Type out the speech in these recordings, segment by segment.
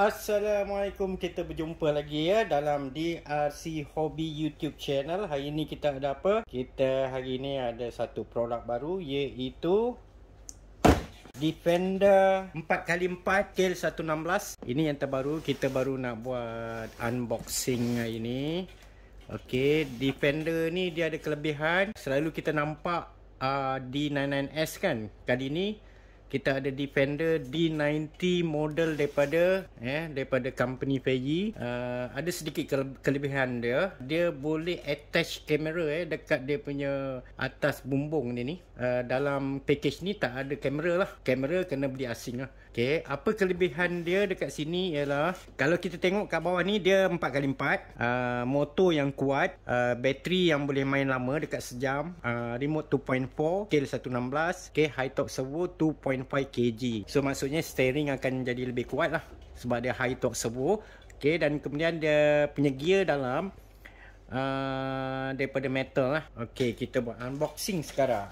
Assalamualaikum, kita berjumpa lagi ya dalam DRC Hobby YouTube channel. Hari ini kita ada apa? Kita hari ini ada satu produk baru iaitu Defender 4x4 Kale 116. Ini yang terbaru, kita baru nak buat unboxing hari ini. Okey, Defender ni dia ada kelebihan. Selalu kita nampak uh, D99S kan? Kali ni kita ada Defender D90 model daripada eh daripada company Feiyi. Uh, ada sedikit kele- kelebihan dia. Dia boleh attach kamera eh dekat dia punya atas bumbung ni ni. Uh, dalam package ni tak ada kamera lah. Kamera kena beli asing lah. Okay. Apa kelebihan dia dekat sini ialah kalau kita tengok kat bawah ni dia 4x4. Uh, motor yang kuat. Uh, bateri yang boleh main lama dekat sejam. Uh, remote 2.4. Scale 116. Okay. High top servo 2.4 10.5 kg So maksudnya steering akan jadi lebih kuat lah Sebab dia high torque servo Okay dan kemudian dia punya gear dalam uh, Daripada metal lah Okay kita buat unboxing sekarang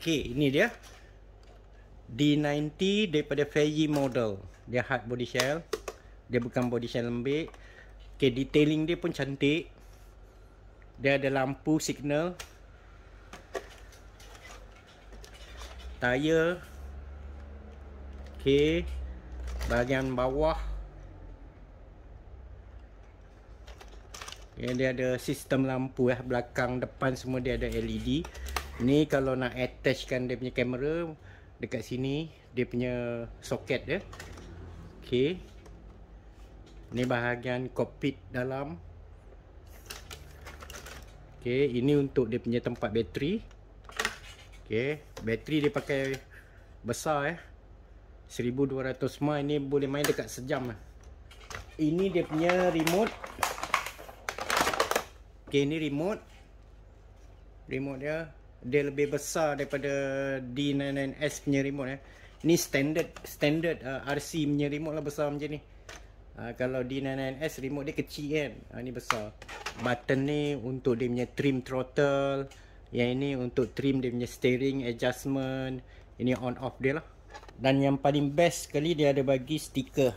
Okay, ini dia D90 daripada Fairy model. Dia hard body shell. Dia bukan body shell lembik. Okay, detailing dia pun cantik. Dia ada lampu signal. Tayar. Okay. Bahagian bawah. Okay, dia ada sistem lampu. Eh. Belakang, depan semua dia ada LED. Ni kalau nak attachkan dia punya kamera dekat sini dia punya soket dia. Okey. Ni bahagian cockpit dalam. Okey, ini untuk dia punya tempat bateri. Okey, bateri dia pakai besar eh. 1200 mAh ni boleh main dekat sejam lah. Ini dia punya remote. Okey, ni remote. Remote dia dia lebih besar daripada D99S punya remote eh. Ni standard standard uh, RC punya remote lah besar macam ni. Uh, kalau D99S remote dia kecil kan. Uh, ni besar. Button ni untuk dia punya trim throttle. Yang ini untuk trim dia punya steering adjustment. Ini on off dia lah. Dan yang paling best sekali dia ada bagi stiker.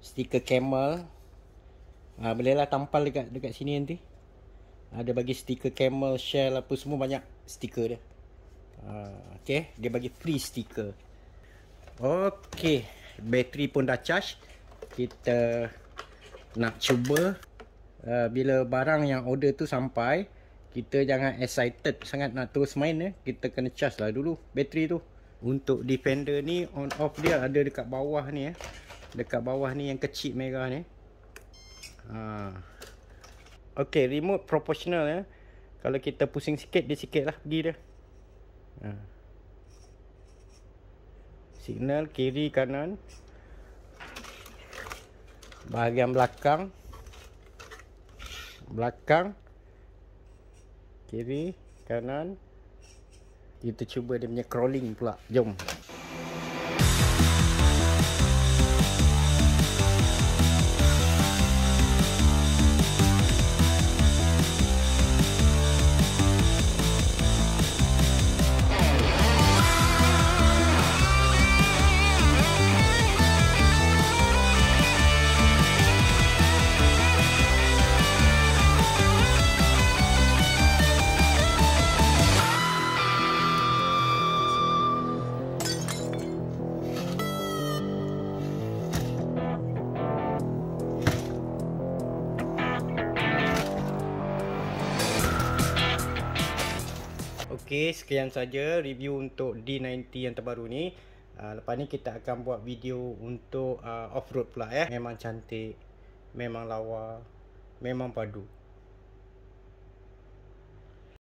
Stiker camel. Uh, bolehlah tampal dekat dekat sini nanti. Ada bagi stiker camel, shell apa semua banyak stiker dia. Uh, okay. Dia bagi free stiker. Okay. Bateri pun dah charge. Kita nak cuba. Uh, bila barang yang order tu sampai. Kita jangan excited sangat nak terus main. Eh. Kita kena charge lah dulu bateri tu. Untuk defender ni on off dia ada dekat bawah ni. Eh. Dekat bawah ni yang kecil merah ni. Uh. Okay. Remote proportional ya. Eh. Kalau kita pusing sikit dia sikit lah pergi dia ha. Signal kiri kanan Bahagian belakang Belakang Kiri kanan Kita cuba dia punya crawling pula Jom Jom Okey sekian saja review untuk D90 yang terbaru ni. Uh, lepas ni kita akan buat video untuk uh, off-road pula ya. Eh. Memang cantik, memang lawa, memang padu.